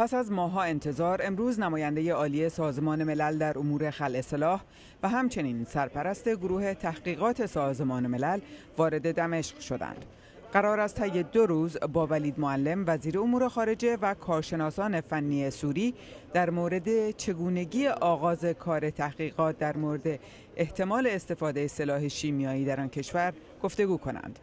پس از ماها انتظار امروز نماینده عالی سازمان ملل در امور خل اصلاح و همچنین سرپرست گروه تحقیقات سازمان ملل وارد دمشق شدند. قرار است طی دو روز با ولید معلم وزیر امور خارجه و کارشناسان فنی سوری در مورد چگونگی آغاز کار تحقیقات در مورد احتمال استفاده سلاح شیمیایی در آن کشور گفتگو کنند.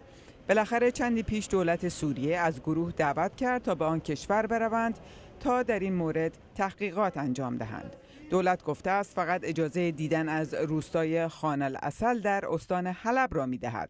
بالاخره چندی پیش دولت سوریه از گروه دعوت کرد تا به آن کشور بروند تا در این مورد تحقیقات انجام دهند. دولت گفته است فقط اجازه دیدن از روستای خان الاصل در استان حلب را می دهد.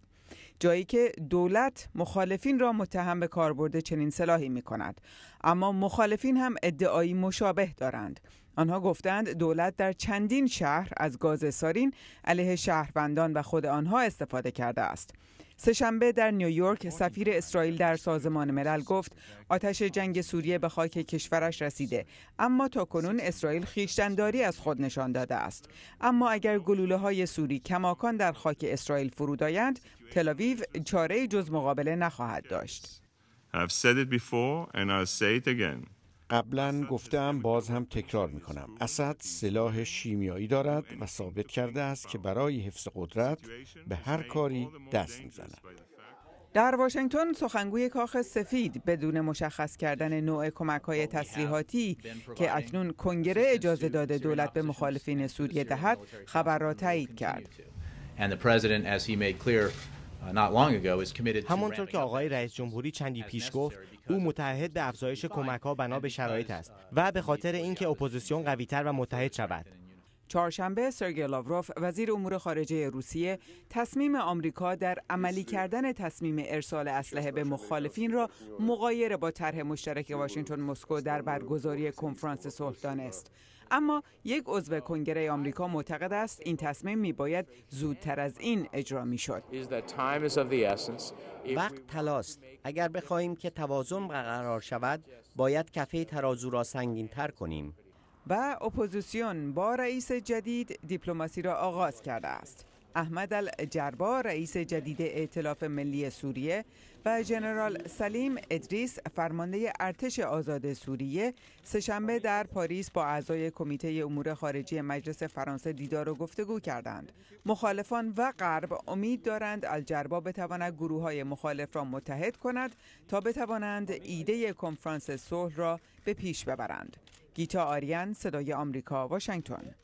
جایی که دولت مخالفین را متهم به کاربرد چنین سلاحی می کند. اما مخالفین هم ادعایی مشابه دارند. آنها گفتند دولت در چندین شهر از گاز سارین علیه شهروندان و خود آنها استفاده کرده است. سهشنبه در نیویورک سفیر اسرائیل در سازمان ملل گفت آتش جنگ سوریه به خاک کشورش رسیده اما تا کنون اسرائیل خیشتنداری از خود نشان داده است اما اگر گلوله های سوری کماکان در خاک اسرائیل فرود آیند تلاویو چاره جز مقابله نخواهد داشت قبلا گفتم باز هم تکرار می کنم اسد سلاح شیمیایی دارد و ثابت کرده است که برای حفظ قدرت به هر کاری دست می زند. در واشنگتن سخنگوی کاخ سفید بدون مشخص کردن نوع کمک های تسلیحاتی که اکنون کنگره اجازه داده دولت به مخالفین سوریه دهد خبر را تایید کرد. Uh, همانطور که آقای رئیس جمهوری چندی پیش گفت او متحد به افزایش کمک ها بنا به شرایط است و به خاطر اینکه اپوزیسیون قویتر و متحد شود چهارشنبه سرگی لاوروف وزیر امور خارجه روسیه تصمیم آمریکا در عملی کردن تصمیم ارسال اسلحه به مخالفین را مغایر با طرح مشترک واشنگتن مسکو در برگزاری کنفرانس صلح دانست اما یک عضو کنگره آمریکا معتقد است این تصمیم می باید زودتر از این اجرا می شد. وقت تلاست. اگر بخواهیم که توازن برقرار شود، باید کفه ترازو را سنگین تر کنیم. و اپوزیسیون با رئیس جدید دیپلماسی را آغاز کرده است. احمد الجربا رئیس جدید ائتلاف ملی سوریه و جنرال سلیم ادریس فرمانده ارتش آزاد سوریه سهشنبه در پاریس با اعضای کمیته امور خارجی مجلس فرانسه دیدار و گفتگو کردند مخالفان و غرب امید دارند الجربا بتواند گروه های مخالف را متحد کند تا بتوانند ایده کنفرانس صلح را به پیش ببرند گیتا آریان صدای آمریکا واشنگتن